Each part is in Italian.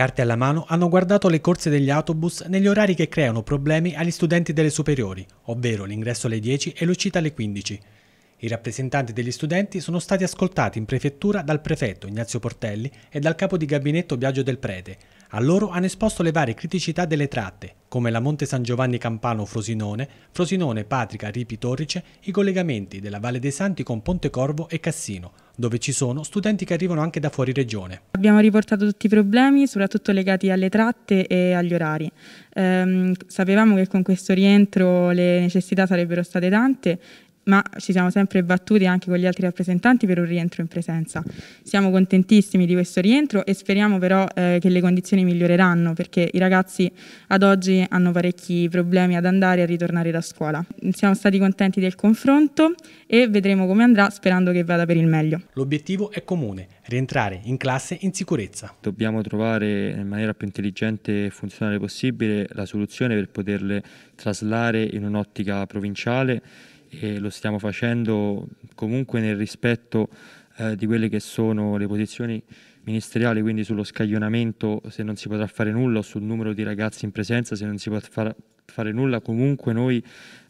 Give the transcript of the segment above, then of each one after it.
Carte alla mano hanno guardato le corse degli autobus negli orari che creano problemi agli studenti delle superiori, ovvero l'ingresso alle 10 e l'uscita alle 15. I rappresentanti degli studenti sono stati ascoltati in prefettura dal prefetto Ignazio Portelli e dal capo di gabinetto Biagio del Prete. A loro hanno esposto le varie criticità delle tratte, come la Monte San Giovanni Campano-Frosinone, Frosinone-Patrica-Ripi-Torrice, i collegamenti della Valle dei Santi con Ponte Corvo e Cassino, dove ci sono studenti che arrivano anche da fuori regione. Abbiamo riportato tutti i problemi, soprattutto legati alle tratte e agli orari. Ehm, sapevamo che con questo rientro le necessità sarebbero state tante ma ci siamo sempre battuti anche con gli altri rappresentanti per un rientro in presenza. Siamo contentissimi di questo rientro e speriamo però eh, che le condizioni miglioreranno perché i ragazzi ad oggi hanno parecchi problemi ad andare e a ritornare da scuola. Siamo stati contenti del confronto e vedremo come andrà sperando che vada per il meglio. L'obiettivo è comune, rientrare in classe in sicurezza. Dobbiamo trovare in maniera più intelligente e funzionale possibile la soluzione per poterle traslare in un'ottica provinciale e lo stiamo facendo comunque nel rispetto eh, di quelle che sono le posizioni ministeriali, quindi sullo scaglionamento se non si potrà fare nulla o sul numero di ragazzi in presenza se non si potrà far, fare nulla, comunque noi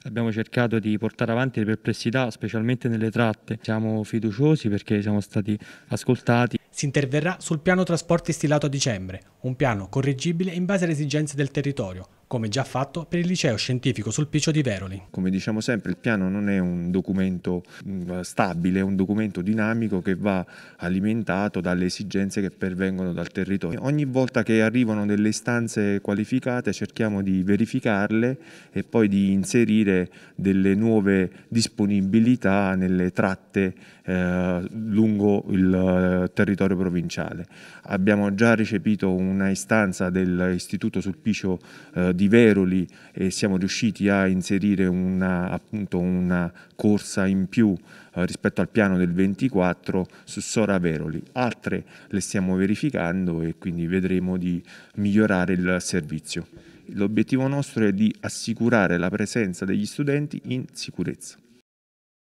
abbiamo cercato di portare avanti le perplessità, specialmente nelle tratte. Siamo fiduciosi perché siamo stati ascoltati. Si interverrà sul piano trasporti stilato a dicembre, un piano correggibile in base alle esigenze del territorio, come già fatto per il liceo scientifico Sulpicio di Veroli. Come diciamo sempre, il piano non è un documento mm, stabile, è un documento dinamico che va alimentato dalle esigenze che pervengono dal territorio. Ogni volta che arrivano delle istanze qualificate cerchiamo di verificarle e poi di inserire delle nuove disponibilità nelle tratte eh, lungo il eh, territorio provinciale. Abbiamo già ricevuto una istanza dell'Istituto Sulpicio eh, di Veroli e siamo riusciti a inserire una, appunto una corsa in più eh, rispetto al piano del 24 su Sora Veroli. Altre le stiamo verificando e quindi vedremo di migliorare il servizio. L'obiettivo nostro è di assicurare la presenza degli studenti in sicurezza.